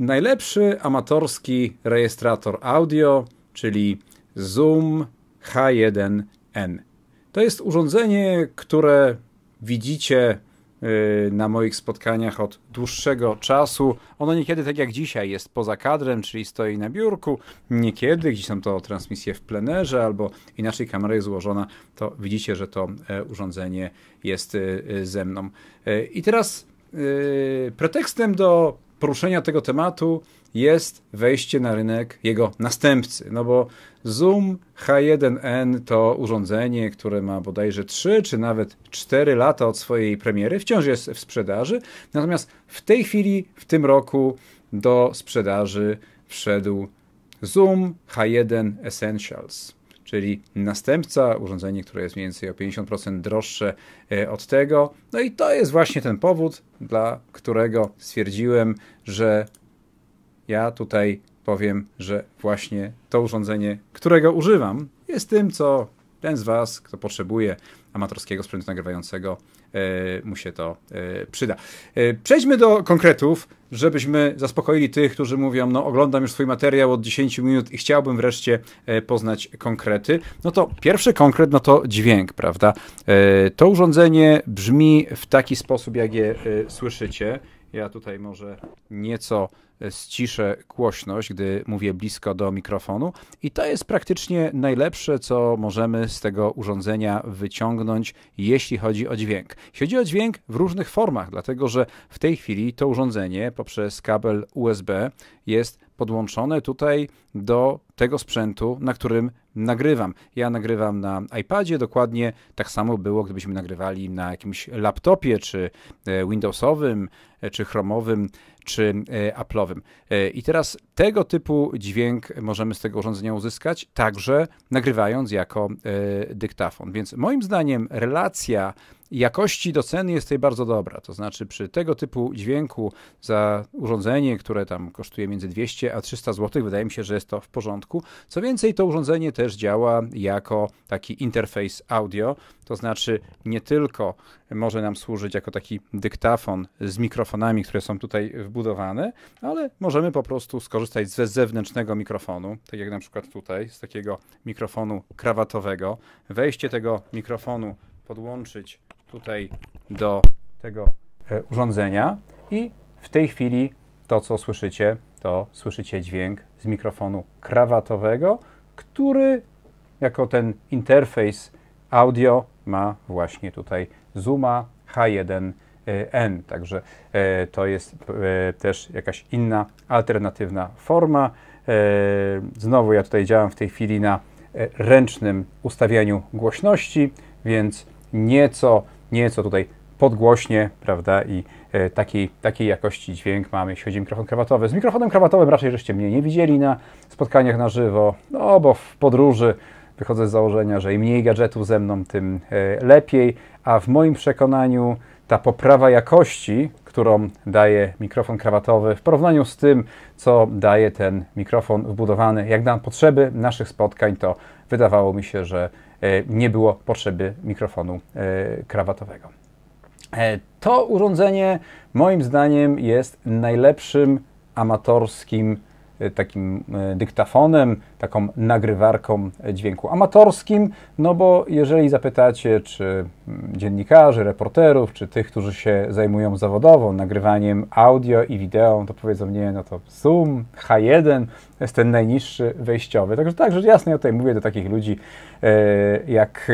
najlepszy amatorski rejestrator audio, czyli Zoom H1N. To jest urządzenie, które widzicie y, na moich spotkaniach od dłuższego czasu. Ono niekiedy, tak jak dzisiaj, jest poza kadrem, czyli stoi na biurku. Niekiedy, gdzieś tam to transmisje w plenerze, albo inaczej kamera jest złożona, to widzicie, że to e, urządzenie jest e, ze mną. E, I teraz pretekstem do poruszenia tego tematu jest wejście na rynek jego następcy. No bo Zoom H1N to urządzenie, które ma bodajże 3 czy nawet 4 lata od swojej premiery, wciąż jest w sprzedaży. Natomiast w tej chwili, w tym roku, do sprzedaży wszedł Zoom H1 Essentials czyli następca, urządzenie, które jest mniej więcej o 50% droższe e, od tego. No i to jest właśnie ten powód, dla którego stwierdziłem, że ja tutaj powiem, że właśnie to urządzenie, którego używam, jest tym, co ten z Was, kto potrzebuje amatorskiego sprzętu nagrywającego, e, mu się to e, przyda. E, przejdźmy do konkretów, żebyśmy zaspokoili tych, którzy mówią, no oglądam już swój materiał od 10 minut i chciałbym wreszcie poznać konkrety. No to pierwszy konkret, no to dźwięk, prawda? To urządzenie brzmi w taki sposób, jak je słyszycie. Ja tutaj może nieco e, ściszę głośność, gdy mówię blisko do mikrofonu i to jest praktycznie najlepsze, co możemy z tego urządzenia wyciągnąć, jeśli chodzi o dźwięk. Jeśli chodzi o dźwięk w różnych formach, dlatego że w tej chwili to urządzenie poprzez kabel USB jest podłączone tutaj do tego sprzętu, na którym nagrywam. Ja nagrywam na iPadzie, dokładnie tak samo było, gdybyśmy nagrywali na jakimś laptopie, czy e, Windowsowym, e, czy Chromowym, czy e, Apple'owym. I teraz tego typu dźwięk możemy z tego urządzenia uzyskać, także nagrywając jako dyktafon. Więc moim zdaniem relacja jakości do ceny jest tutaj bardzo dobra. To znaczy przy tego typu dźwięku za urządzenie, które tam kosztuje między 200 a 300 zł, wydaje mi się, że jest to w porządku. Co więcej, to urządzenie też działa jako taki interfejs audio, to znaczy nie tylko może nam służyć jako taki dyktafon z mikrofonami, które są tutaj wbudowane, ale możemy po prostu skorzystać ze zewnętrznego mikrofonu, tak jak na przykład tutaj, z takiego mikrofonu krawatowego. Wejście tego mikrofonu podłączyć tutaj do tego e, urządzenia i w tej chwili to, co słyszycie, to słyszycie dźwięk z mikrofonu krawatowego, który jako ten interfejs audio ma właśnie tutaj Zooma H1N. E, Także e, to jest też jakaś inna alternatywna forma. Znowu ja tutaj działam w tej chwili na ręcznym ustawianiu głośności, więc nieco nieco tutaj podgłośnie, prawda, i e, takiej, jakości dźwięk mamy, jeśli chodzi o mikrofon krawatowy. Z mikrofonem krawatowym raczej żeście mnie nie widzieli na spotkaniach na żywo, no bo w podróży wychodzę z założenia, że im mniej gadżetów ze mną, tym e, lepiej, a w moim przekonaniu ta poprawa jakości, którą daje mikrofon krawatowy w porównaniu z tym, co daje ten mikrofon wbudowany, jak na potrzeby naszych spotkań, to wydawało mi się, że e, nie było potrzeby mikrofonu e, krawatowego. E, to urządzenie moim zdaniem jest najlepszym amatorskim E, takim e, dyktafonem, taką nagrywarką dźwięku amatorskim, no bo jeżeli zapytacie, czy mm, dziennikarzy, reporterów, czy tych, którzy się zajmują zawodowo nagrywaniem audio i wideo, to powiedzą, nie, no to Zoom, H1 jest ten najniższy wejściowy. Także tak, że jasne, ja tutaj mówię do takich ludzi e, jak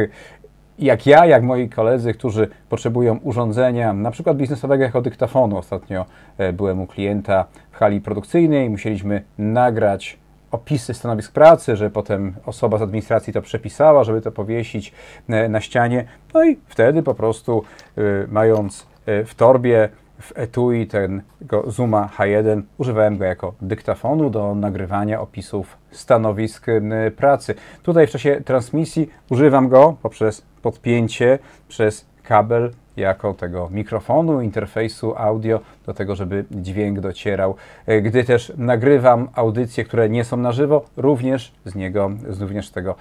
jak ja, jak moi koledzy, którzy potrzebują urządzenia, na przykład biznesowego jako dyktafonu. Ostatnio e, byłem u klienta w hali produkcyjnej, musieliśmy nagrać opisy stanowisk pracy, że potem osoba z administracji to przepisała, żeby to powiesić e, na ścianie. No i wtedy po prostu e, mając w torbie w etui tego Zuma H1 używałem go jako dyktafonu do nagrywania opisów stanowisk pracy. Tutaj w czasie transmisji używam go poprzez podpięcie przez kabel jako tego mikrofonu, interfejsu audio, do tego, żeby dźwięk docierał. E, gdy też nagrywam audycje, które nie są na żywo, również z niego, również z tego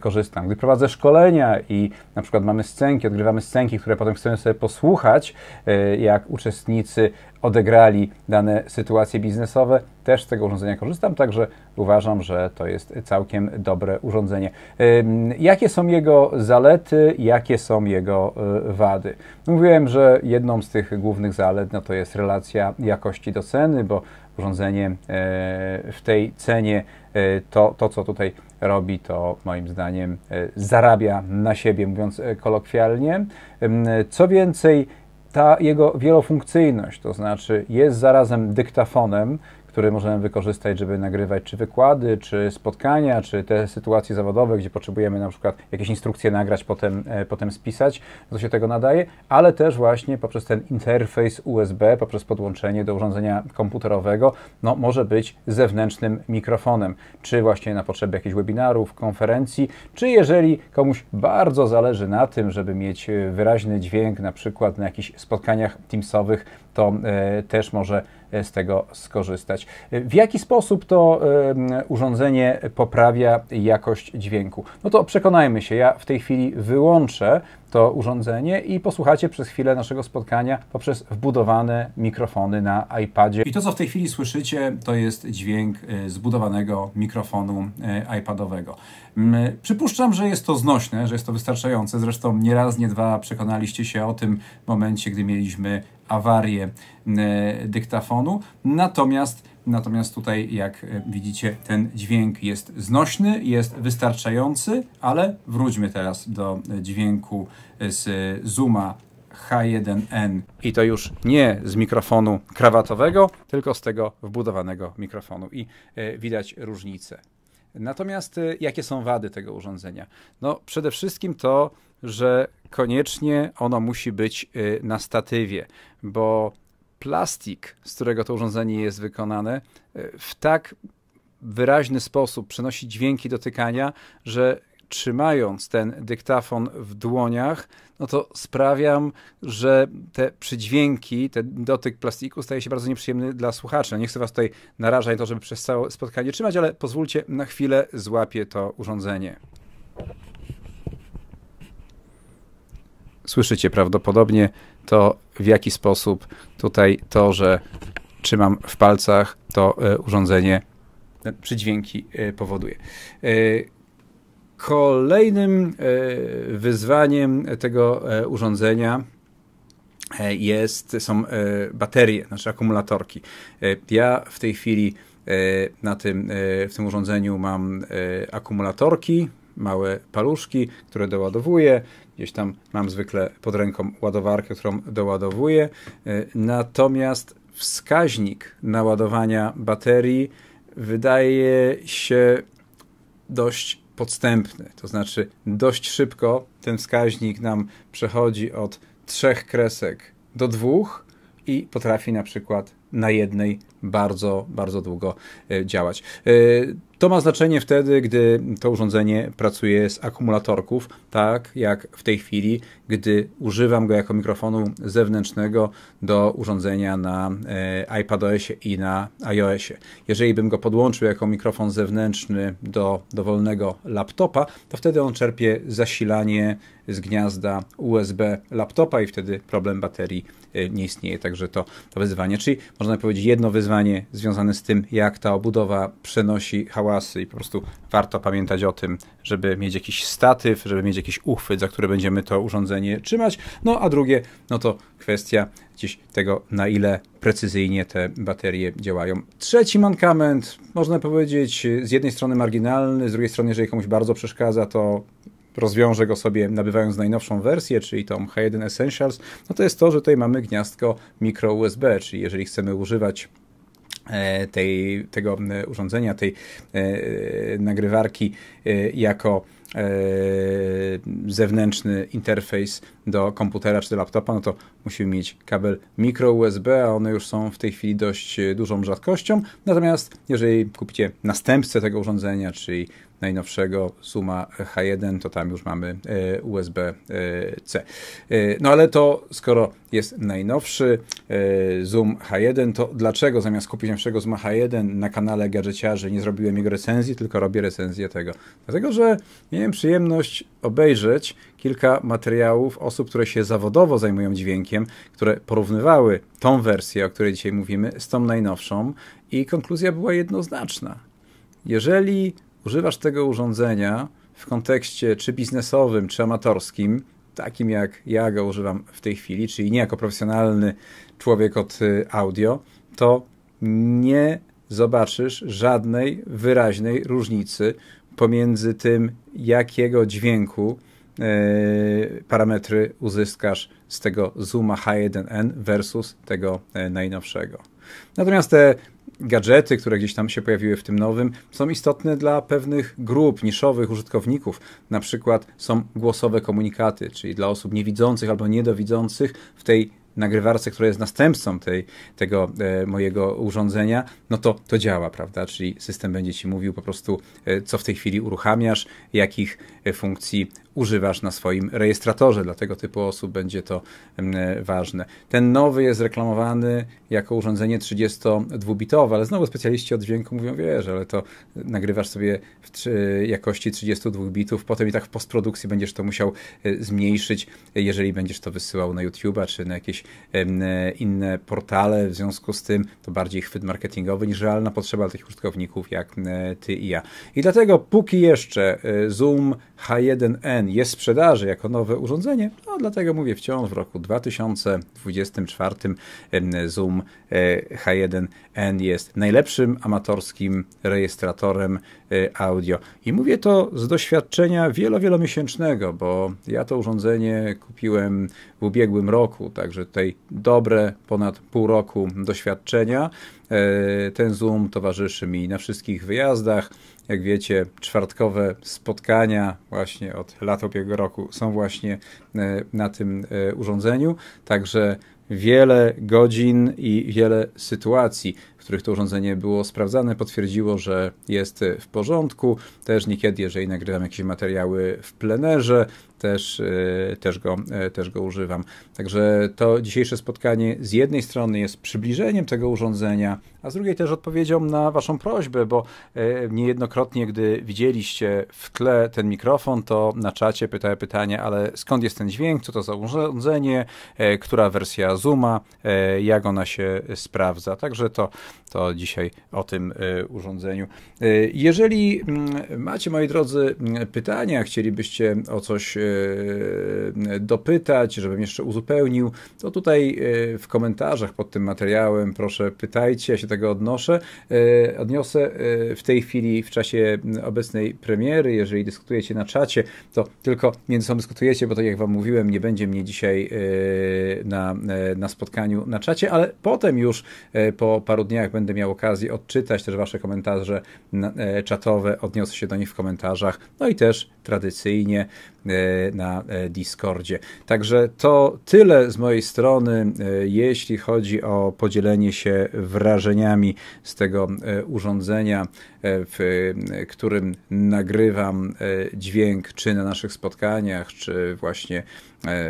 korzystam. Gdy prowadzę szkolenia i na przykład mamy scenki, odgrywamy scenki, które potem chcemy sobie posłuchać, e, jak uczestnicy odegrali dane sytuacje biznesowe. Też z tego urządzenia korzystam, także uważam, że to jest całkiem dobre urządzenie. Jakie są jego zalety, jakie są jego y, wady? No, mówiłem, że jedną z tych głównych zalet no to jest relacja jakości do ceny, bo urządzenie e, w tej cenie e, to, to co tutaj robi, to moim zdaniem e, zarabia na siebie, mówiąc kolokwialnie. Co więcej, ta jego wielofunkcyjność, to znaczy jest zarazem dyktafonem, który możemy wykorzystać, żeby nagrywać czy wykłady, czy spotkania, czy te sytuacje zawodowe, gdzie potrzebujemy na przykład jakieś instrukcje nagrać, potem, e, potem spisać, no to się tego nadaje, ale też właśnie poprzez ten interfejs USB, poprzez podłączenie do urządzenia komputerowego, no, może być zewnętrznym mikrofonem, czy właśnie na potrzeby jakichś webinarów, konferencji, czy jeżeli komuś bardzo zależy na tym, żeby mieć e, wyraźny dźwięk, na przykład na jakichś spotkaniach teamsowych, to e, też może e, z tego skorzystać. E, w jaki sposób to urządzenie poprawia jakość dźwięku? No to przekonajmy się, ja w tej chwili wyłączę to urządzenie i posłuchacie przez chwilę naszego spotkania poprzez wbudowane mikrofony na iPadzie. I to, co w tej chwili słyszycie, to jest dźwięk e, zbudowanego mikrofonu e, iPadowego. Mm, e, przypuszczam, że jest to znośne, że jest to wystarczające. Zresztą nie raz, nie dwa przekonaliście się o tym momencie, gdy mieliśmy awarię mm, dyktafonu. Natomiast Natomiast tutaj, jak e, widzicie, ten dźwięk jest znośny, jest wystarczający, ale wróćmy teraz do e, dźwięku e, z Zooma H1N. I to już nie z mikrofonu krawatowego, tylko z tego wbudowanego mikrofonu i widać różnicę. Natomiast jakie są wady tego urządzenia? No, przede wszystkim to, że koniecznie ono musi być na statywie, bo plastik, z którego to urządzenie jest wykonane, e, w tak wyraźny sposób przenosi dźwięki dotykania, że trzymając ten dyktafon w dłoniach, no to sprawiam, że te przydźwięki, ten dotyk plastiku staje się bardzo nieprzyjemny dla słuchacza. No nie chcę was tutaj narażać to, żeby przez całe spotkanie trzymać, ale pozwólcie, na chwilę złapię to urządzenie. Słyszycie prawdopodobnie to w jaki sposób tutaj to, że trzymam w palcach to e, urządzenie e, przydźwięki e, powoduje. Kolejnym wyzwaniem tego urządzenia jest, są baterie, znaczy akumulatorki. Ja w tej chwili na tym, w tym urządzeniu mam akumulatorki, małe paluszki, które doładowuję. Gdzieś tam mam zwykle pod ręką ładowarkę, którą doładowuję. E, natomiast wskaźnik naładowania baterii wydaje się dość podstępny. To znaczy, dość szybko ten wskaźnik nam przechodzi od trzech kresek do dwóch i potrafi na przykład na jednej bardzo, bardzo długo e, działać. E, to ma znaczenie wtedy, gdy to urządzenie pracuje z akumulatorków, tak jak w tej chwili, gdy używam go jako mikrofonu zewnętrznego do urządzenia na e, iPadOSie i na iOSie. Jeżeli bym go podłączył jako mikrofon zewnętrzny do dowolnego laptopa, to wtedy on czerpie zasilanie z gniazda USB laptopa i wtedy problem baterii nie istnieje, także to, to wyzwanie. Czyli można powiedzieć, jedno wyzwanie związane z tym, jak ta obudowa przenosi hałasy i po prostu warto pamiętać o tym, żeby mieć jakiś statyw, żeby mieć jakiś uchwyt, za który będziemy to urządzenie trzymać. No a drugie, no to kwestia gdzieś tego, na ile precyzyjnie te baterie działają. Trzeci mankament, można powiedzieć, z jednej strony marginalny, z drugiej strony, jeżeli komuś bardzo przeszkadza, to rozwiąże go sobie nabywając najnowszą wersję, czyli tą H1 Essentials, no to jest to, że tutaj mamy gniazdko micro USB, czyli jeżeli chcemy używać e, tej, tego urządzenia, tej e, nagrywarki e, jako zewnętrzny interfejs do komputera czy do laptopa, no to musimy mieć kabel micro USB, a one już są w tej chwili dość dużą rzadkością. Natomiast jeżeli kupicie następcę tego urządzenia, czyli najnowszego Suma H1, to tam już mamy e, USB-C. E, e, no ale to skoro jest najnowszy Zoom H1, to dlaczego zamiast kupić nowszego Zoom H1 na kanale gadżeciarzy nie zrobiłem jego recenzji, tylko robię recenzję tego? Dlatego, że miałem przyjemność obejrzeć kilka materiałów osób, które się zawodowo zajmują dźwiękiem, które porównywały tą wersję, o której dzisiaj mówimy, z tą najnowszą i konkluzja była jednoznaczna. Jeżeli używasz tego urządzenia w kontekście czy biznesowym, czy amatorskim, takim jak ja go używam w tej chwili, czyli nie jako profesjonalny człowiek od y, audio, to nie zobaczysz żadnej wyraźnej różnicy pomiędzy tym, jakiego dźwięku e, parametry uzyskasz z tego Zooma H1n versus tego e, najnowszego. Natomiast te gadżety, które gdzieś tam się pojawiły w tym nowym, są istotne dla pewnych grup niszowych użytkowników. Na przykład są głosowe komunikaty, czyli dla osób niewidzących albo niedowidzących w tej nagrywarce, która jest następcą tej, tego e, mojego urządzenia, no to to działa, prawda? Czyli system będzie ci mówił po prostu, e, co w tej chwili uruchamiasz, jakich e, funkcji używasz na swoim rejestratorze. Dla tego typu osób będzie to ważne. Ten nowy jest reklamowany jako urządzenie 32-bitowe, ale znowu specjaliści od dźwięku mówią, wiesz, ale to nagrywasz sobie w jakości 32 bitów, potem i tak w postprodukcji będziesz to musiał e, zmniejszyć, jeżeli będziesz to wysyłał na YouTube'a czy na jakieś inne portale. W związku z tym to bardziej chwyt marketingowy niż realna potrzeba tych użytkowników jak e, ty i ja. I dlatego póki jeszcze e, Zoom H1n jest sprzedaży jako nowe urządzenie, no dlatego mówię wciąż w roku 2024 Zoom e, H1N jest najlepszym amatorskim rejestratorem Y, audio. I mówię to z doświadczenia wielo, wielomiesięcznego, bo ja to urządzenie kupiłem w ubiegłym roku, także tutaj dobre ponad pół roku doświadczenia. E, ten Zoom towarzyszy mi na wszystkich wyjazdach. Jak wiecie, czwartkowe spotkania właśnie od lat ubiegłego roku są właśnie e, na tym e, urządzeniu. Także wiele godzin i wiele sytuacji, w których to urządzenie było sprawdzane, potwierdziło, że jest w porządku. Też niekiedy, jeżeli nagrywam jakieś materiały w plenerze, też, e, też, go, e, też go używam. Także to dzisiejsze spotkanie z jednej strony jest przybliżeniem tego urządzenia, a z drugiej też odpowiedzią na Waszą prośbę, bo e, niejednokrotnie, gdy widzieliście w tle ten mikrofon, to na czacie pytałem pytanie, ale skąd jest ten dźwięk, co to za urządzenie, która wersja Zooma, jak ona się sprawdza. Także to, to dzisiaj o tym urządzeniu. Jeżeli mm, macie, moi drodzy, pytania, chcielibyście o coś E, dopytać, żebym jeszcze uzupełnił, to tutaj e, w komentarzach pod tym materiałem proszę pytajcie, ja się tego odnoszę. E, odniosę w tej chwili, w czasie obecnej premiery, jeżeli dyskutujecie na czacie, to tylko między sobą dyskutujecie, bo tak jak wam mówiłem, nie będzie mnie dzisiaj na, na spotkaniu na czacie, ale potem już po paru dniach będę miał okazję odczytać też wasze komentarze czatowe, odniosę się do nich w komentarzach, no i też tradycyjnie e, na e, Discordzie. Także to tyle z mojej strony, e, jeśli chodzi o podzielenie się wrażeniami z tego urządzenia, w którym nagrywam dźwięk, czy na naszych spotkaniach, czy właśnie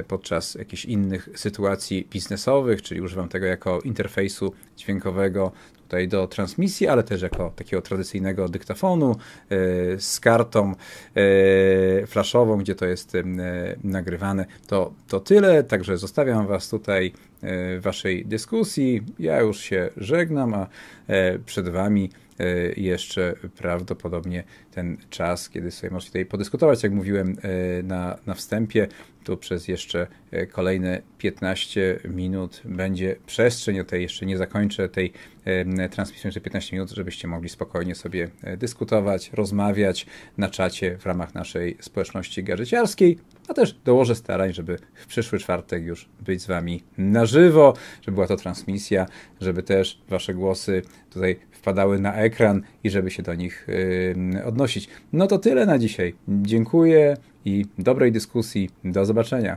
podczas jakichś innych sytuacji biznesowych, czyli używam tego jako interfejsu dźwiękowego tutaj do transmisji, ale też jako takiego tradycyjnego dyktafonu e, z kartą e, flashową, gdzie to jest e, nagrywane. To, to tyle, także zostawiam Was tutaj Waszej dyskusji. Ja już się żegnam, a przed Wami E, jeszcze prawdopodobnie ten czas, kiedy sobie możecie tutaj podyskutować, jak mówiłem e, na, na wstępie, tu przez jeszcze e, kolejne 15 minut będzie przestrzeń. o tej jeszcze nie zakończę tej transmisji jeszcze 15 minut, żebyście mogli spokojnie sobie dyskutować, rozmawiać na czacie w ramach naszej społeczności gadżeciarskiej a też dołożę starań, żeby w przyszły czwartek już być z Wami na żywo, żeby była to transmisja, żeby też Wasze głosy tutaj wpadały na ekran i żeby się do nich yy, odnosić. No to tyle na dzisiaj. Dziękuję i dobrej dyskusji. Do zobaczenia.